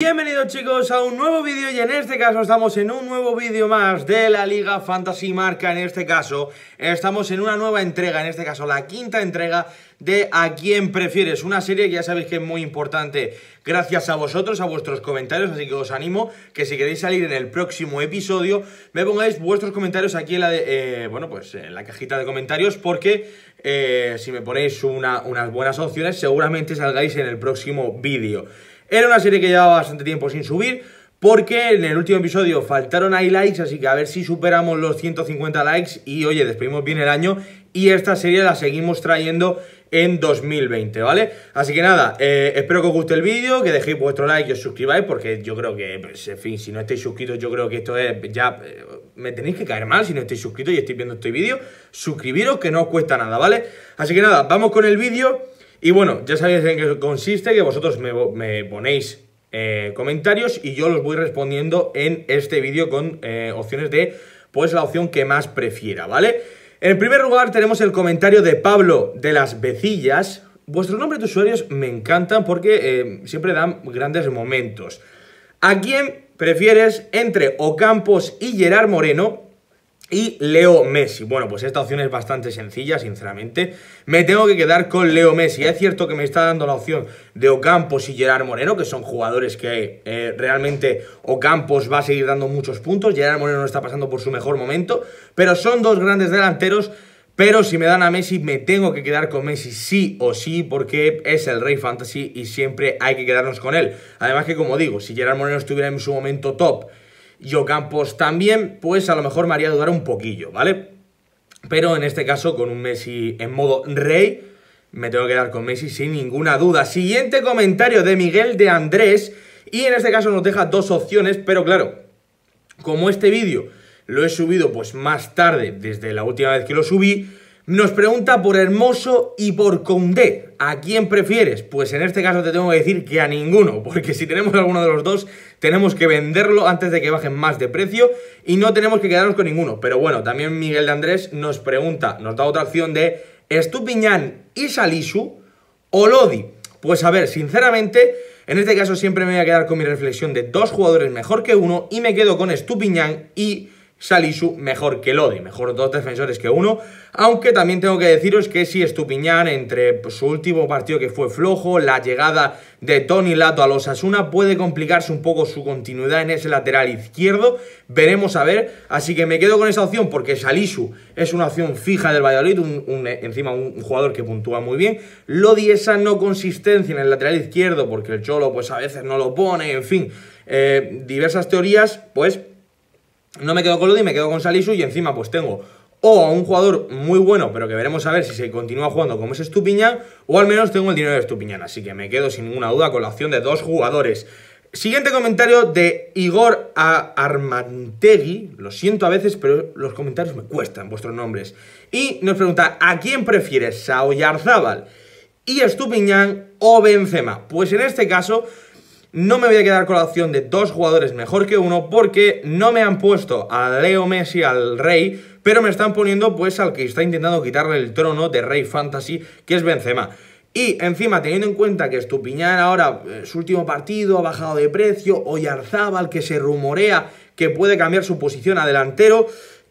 Bienvenidos chicos a un nuevo vídeo y en este caso estamos en un nuevo vídeo más de la Liga Fantasy Marca en este caso estamos en una nueva entrega, en este caso la quinta entrega de A quién prefieres, una serie que ya sabéis que es muy importante gracias a vosotros, a vuestros comentarios, así que os animo que si queréis salir en el próximo episodio me pongáis vuestros comentarios aquí en la, de, eh, bueno, pues en la cajita de comentarios porque eh, si me ponéis una, unas buenas opciones seguramente salgáis en el próximo vídeo era una serie que llevaba bastante tiempo sin subir, porque en el último episodio faltaron ahí likes, así que a ver si superamos los 150 likes y oye, despedimos bien el año y esta serie la seguimos trayendo en 2020, ¿vale? Así que nada, eh, espero que os guste el vídeo, que dejéis vuestro like y os suscribáis, porque yo creo que, pues, en fin, si no estáis suscritos, yo creo que esto es ya... Eh, me tenéis que caer mal si no estáis suscritos y estáis viendo este vídeo. Suscribiros, que no os cuesta nada, ¿vale? Así que nada, vamos con el vídeo. Y bueno, ya sabéis en qué consiste, que vosotros me, ponéis eh, comentarios y yo los voy respondiendo en este vídeo con eh, opciones de, pues, la opción que más prefiera, ¿vale? En primer lugar tenemos el comentario de Pablo de las Becillas. Vuestros nombres de usuarios me encantan porque eh, siempre dan grandes momentos. ¿A quién prefieres entre Ocampos y Gerard Moreno? Y Leo Messi. Bueno, pues esta opción es bastante sencilla, sinceramente. Me tengo que quedar con Leo Messi. Es cierto que me está dando la opción de Ocampos y Gerard Moreno, que son jugadores que eh, realmente Ocampos va a seguir dando muchos puntos. Gerard Moreno no está pasando por su mejor momento, pero son dos grandes delanteros. Pero si me dan a Messi, me tengo que quedar con Messi sí o sí, porque es el rey fantasy y siempre hay que quedarnos con él. Además que, como digo, si Gerard Moreno estuviera en su momento top yo Campos también, pues a lo mejor me haría dudar un poquillo, ¿vale? Pero en este caso, con un Messi en modo rey, me tengo que dar con Messi sin ninguna duda. Siguiente comentario de Miguel de Andrés, y en este caso nos deja dos opciones, pero claro, como este vídeo lo he subido pues más tarde, desde la última vez que lo subí, nos pregunta por Hermoso y por Condé. ¿A quién prefieres? Pues en este caso te tengo que decir que a ninguno, porque si tenemos alguno de los dos, tenemos que venderlo antes de que bajen más de precio y no tenemos que quedarnos con ninguno. Pero bueno, también Miguel de Andrés nos pregunta, nos da otra opción de Estupiñán y Salisu o Lodi. Pues a ver, sinceramente, en este caso siempre me voy a quedar con mi reflexión de dos jugadores mejor que uno y me quedo con Estupiñán y Salisu mejor que Lodi, mejor dos defensores que uno, aunque también tengo que deciros que si Estupiñán entre pues, su último partido que fue flojo, la llegada de Tony Lato a los Asuna puede complicarse un poco su continuidad en ese lateral izquierdo, veremos a ver, así que me quedo con esa opción porque Salisu es una opción fija del Valladolid, encima un jugador que puntúa muy bien, Lodi esa no consistencia en el lateral izquierdo porque el Cholo pues a veces no lo pone, en fin, eh, diversas teorías pues no me quedo con Lodi, me quedo con Salisu y encima pues tengo o a un jugador muy bueno, pero que veremos a ver si se continúa jugando como es Estupiñán, o al menos tengo el dinero de Estupiñán, así que me quedo sin ninguna duda con la opción de dos jugadores. Siguiente comentario de Igor Armantegui. Lo siento a veces, pero los comentarios me cuestan vuestros nombres. Y nos pregunta, ¿a quién prefieres, Sao Yarzábal y Estupiñán o Benzema? Pues en este caso no me voy a quedar con la opción de dos jugadores mejor que uno porque no me han puesto a Leo Messi al rey, pero me están poniendo pues al que está intentando quitarle el trono de rey fantasy, que es Benzema. Y encima, teniendo en cuenta que Estupiñán ahora, eh, su último partido, ha bajado de precio, Oyarzábal, que se rumorea que puede cambiar su posición a delantero,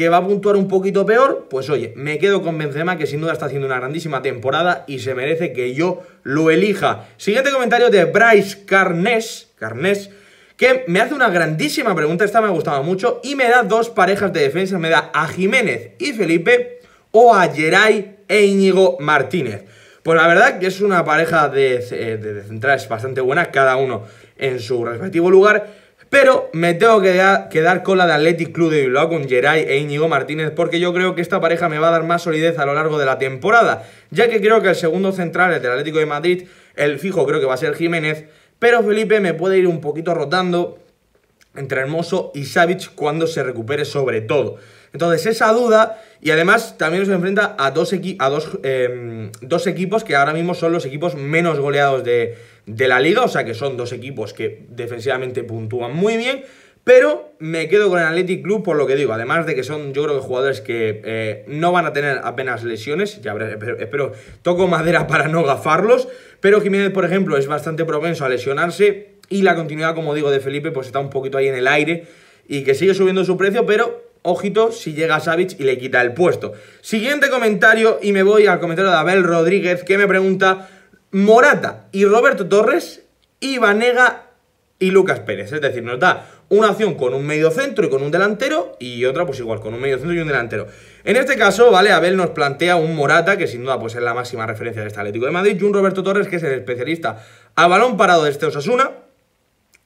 que va a puntuar un poquito peor, pues oye, me quedo con Benzema, que sin duda está haciendo una grandísima temporada y se merece que yo lo elija. Siguiente comentario de Bryce Carnes, Carnes, que me hace una grandísima pregunta, esta me ha gustado mucho, y me da dos parejas de defensa, me da a Jiménez y Felipe o a Geray e Íñigo Martínez. Pues la verdad que es una pareja de, eh, de centrales bastante buena, cada uno en su respectivo lugar. Pero me tengo que dar quedar con la de Athletic Club de Bilbao, con Geray e Íñigo Martínez, porque yo creo que esta pareja me va a dar más solidez a lo largo de la temporada, ya que creo que el segundo central, el del Atlético de Madrid, el fijo creo que va a ser Jiménez, pero Felipe me puede ir un poquito rotando entre Hermoso y Savic cuando se recupere sobre todo. Entonces esa duda y además también se enfrenta a em, dos, equipos que ahora mismo son los equipos menos goleados de, la liga, o sea que son dos equipos que defensivamente puntúan muy bien, pero me quedo con el Athletic Club por lo que digo, además de que son yo creo que jugadores que eh, no van a tener apenas lesiones, ya espero, espero, toco madera para no gafarlos, pero Jiménez por ejemplo es bastante propenso a lesionarse y la continuidad como digo de Felipe pues está un poquito ahí en el aire y que sigue subiendo su precio, pero Ojito si llega Savic y le quita el puesto. Siguiente comentario y me voy al comentario de Abel Rodríguez que me pregunta Morata y Roberto Torres y Vanega y Lucas Pérez. Es decir, nos da una opción con un medio centro y con un delantero y otra pues igual, con un medio centro y un delantero. En este caso, ¿vale? Abel nos plantea un Morata que sin duda pues es la máxima referencia de este Atlético de Madrid y un Roberto Torres que es el especialista a balón parado de este Osasuna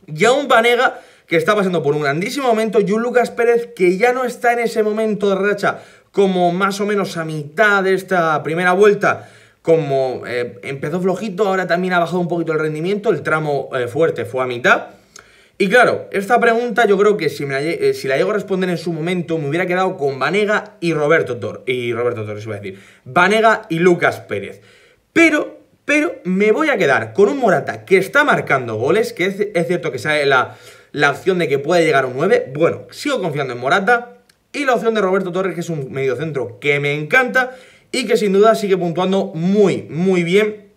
y a un Vanega que está pasando por un grandísimo momento y un Lucas Pérez que ya no está en ese momento de racha como más o menos a mitad de esta primera vuelta como eh, empezó flojito, ahora también ha bajado un poquito el rendimiento, el tramo eh, fuerte fue a mitad. Y claro, esta pregunta yo creo que si, la, eh, si la llego a responder en su momento me hubiera quedado con Vanega y Roberto Tor y Roberto Torres iba a decir, Vanega y Lucas Pérez. Pero, pero me voy a quedar con un Morata que está marcando goles, que es, cierto que sale la, la opción de que pueda llegar a un 9. Bueno, sigo confiando en Morata. Y la opción de Roberto Torres, que es un mediocentro que me encanta y que sin duda sigue puntuando muy, muy bien,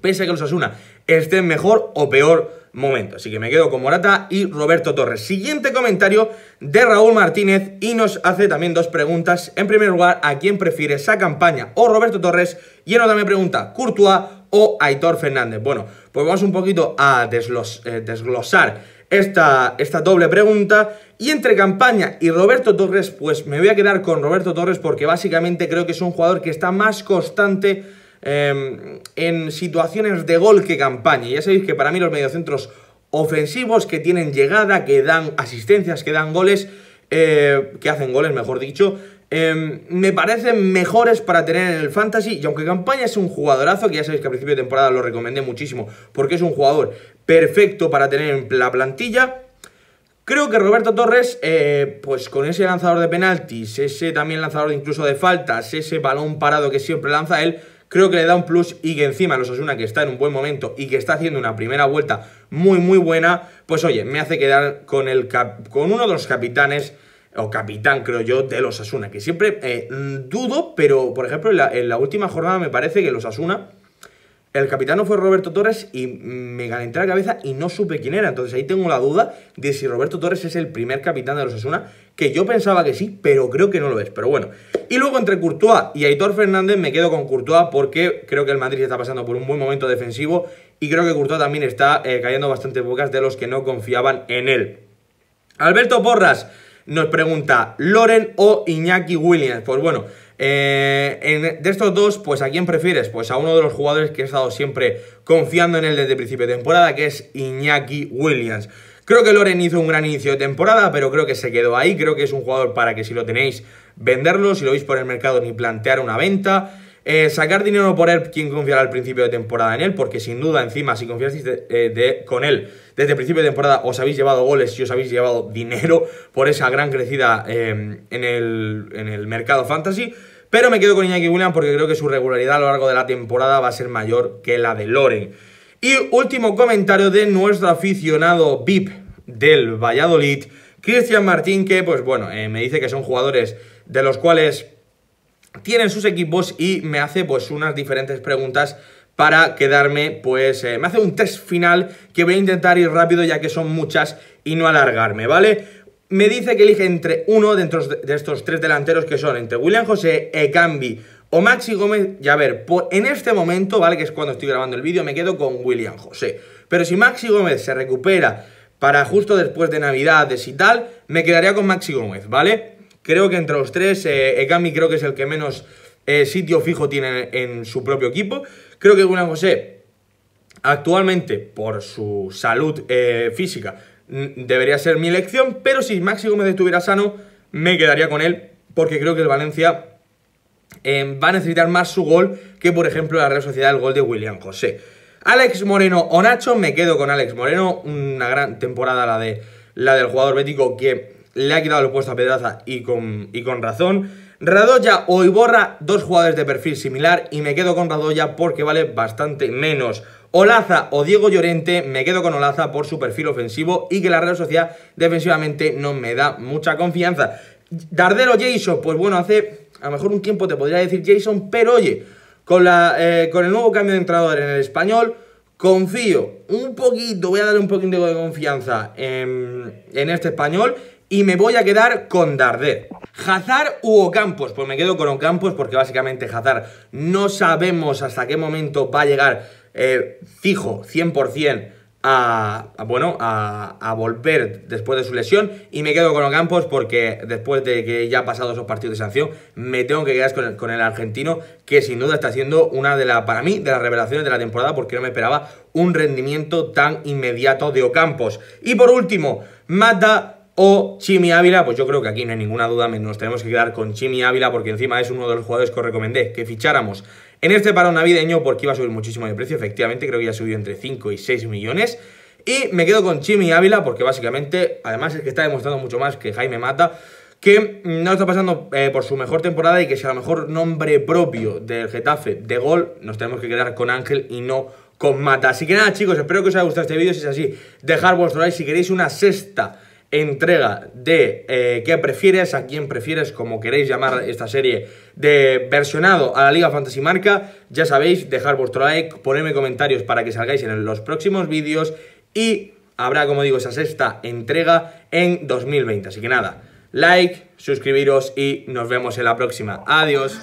pese a que los Asuna estén mejor o peor momento. Así que me quedo con Morata y Roberto Torres. Siguiente comentario de Raúl Martínez y nos hace también dos preguntas. En primer lugar, ¿a quién prefiere esa campaña o Roberto Torres? Y en otra me pregunta, ¿Courtois o Aitor Fernández? Bueno, pues vamos un poquito a eh, desglosar esta, esta doble pregunta. Y entre Campaña y Roberto Torres, pues me voy a quedar con Roberto Torres porque básicamente creo que es un jugador que está más constante em, en situaciones de gol que Campaña. Ya sabéis que para mí los mediocentros ofensivos que tienen llegada, que dan asistencias, que dan goles, eh, que hacen goles, mejor dicho, Em, me parecen mejores para tener en el fantasy. Y aunque Campaña es un jugadorazo, que ya sabéis que a principio de temporada lo recomendé muchísimo, porque es un jugador perfecto para tener en la plantilla. Creo que Roberto Torres, eh, pues con ese lanzador de penaltis, ese también lanzador incluso de faltas, ese balón parado que siempre lanza él, creo que le da un plus y que encima los una que está en un buen momento y que está haciendo una primera vuelta muy muy buena, pues oye, me hace quedar con, el con uno de los capitanes o capitán, creo yo, de los Asuna, que siempre eh, mm, dudo, pero por ejemplo en la, última jornada me parece que los Asuna, el capitán fue Roberto Torres y me calenté la cabeza y no supe quién era, entonces ahí tengo la duda de si Roberto Torres es el primer capitán de los Asuna, que yo pensaba que sí, pero creo que no lo es, pero bueno. Y luego entre Courtois y Aitor Fernández me quedo con Courtois porque creo que el Madrid está pasando por un buen momento defensivo y creo que Courtois también está eh, cayendo bastante bocas de los que no confiaban en él. Alberto Porras, nos pregunta Loren o Iñaki Williams. Pues bueno, eh, de estos dos, pues ¿a quién prefieres? Pues a uno de los jugadores que he estado siempre confiando en él desde principio de temporada, que es Iñaki Williams. Creo que Loren hizo un gran inicio de temporada, pero creo que se quedó ahí. Creo que es un jugador para que si lo tenéis, venderlo. Si lo veis por el mercado, ni plantear una venta. Eh, sacar dinero por él, ¿quién confiará al principio de temporada en él? Porque sin duda, encima, si confiasteis eh, de, con él desde el principio de temporada, os habéis llevado goles y os habéis llevado dinero por esa gran crecida eh, en, el, mercado fantasy. Pero me quedo con Iñaki William porque creo que su regularidad a lo largo de la temporada va a ser mayor que la de Loren. Y último comentario de nuestro aficionado VIP del Valladolid, Cristian Martín, que pues bueno, me dice que son jugadores de los cuales tienen sus equipos y me hace pues unas diferentes preguntas para quedarme, pues eh, me hace un test final que voy a intentar ir rápido ya que son muchas y no alargarme, ¿vale? Me dice que elige entre uno de, de estos tres delanteros que son entre William José, Ekambi o Maxi Gómez. Ya ver, en este momento, ¿vale? Que es cuando estoy grabando el vídeo, me quedo con William José. Pero si Maxi Gómez se recupera para justo después de Navidades y tal, me quedaría con Maxi Gómez, ¿vale? Creo que entre los tres, eh, Ekami creo que es el que menos eh, sitio fijo tiene en, su propio equipo. Creo que William José, actualmente, por su salud eh, física, debería ser mi elección, pero si Máximo Gómez estuviera sano, me quedaría con él, porque creo que el Valencia va a necesitar más su gol que, por ejemplo, la Real Sociedad, el gol de William José. Alex Moreno o Nacho, me quedo con Alex Moreno, una gran temporada la, de, la del jugador bético que le ha quitado el puesto a Pedraza y con, y con razón. Radoya o Iborra, dos jugadores de perfil similar y me quedo con Radoya porque vale bastante menos. Olaza o Diego Llorente, me quedo con Olaza por su perfil ofensivo y que la red social defensivamente no me da mucha confianza. Dardero Jason, pues bueno, hace a lo mejor un tiempo te podría decir Jason, pero oye, con, la, eh, con el nuevo cambio de entrenador en el español, confío un poquito, voy a darle un poquito de confianza en, en este español y me voy a quedar con Darder. Hazard u Ocampos, pues me quedo con Ocampos porque básicamente Hazard no sabemos hasta qué momento va a llegar eh, fijo 100% a, bueno, a, volver después de su lesión y me quedo con Ocampos porque después de que ya ha pasado esos partidos de sanción me tengo que quedar con el, con el argentino que sin duda está siendo una de las, para mí, de las revelaciones de la temporada porque no me esperaba un rendimiento tan inmediato de Ocampos. Y por último, Mata o Chimi Ávila, pues yo creo que aquí no hay ninguna duda, nos tenemos que quedar con Chimi Ávila porque encima es uno de los jugadores que os recomendé que ficháramos en este parón navideño porque iba a subir muchísimo de precio, efectivamente creo que ya ha subido entre 5 y 6 millones. Y me quedo con Chimi Ávila porque básicamente, además es que está demostrando mucho más que Jaime Mata, que mm, no está pasando eh, por su mejor temporada y que si a lo mejor nombre propio del Getafe de gol, nos tenemos que quedar con Ángel y no con Mata. Así que nada chicos, espero que os haya gustado este vídeo, si es así, dejad vuestro like, si queréis una sexta entrega de eh, qué prefieres, a quién prefieres, como queréis llamar esta serie de versionado a la Liga Fantasy Marca. Ya sabéis, dejar vuestro like, ponerme comentarios para que salgáis en los próximos vídeos y habrá, como digo, esa sexta entrega en 2020. Así que nada, like, suscribiros y nos vemos en la próxima. Adiós.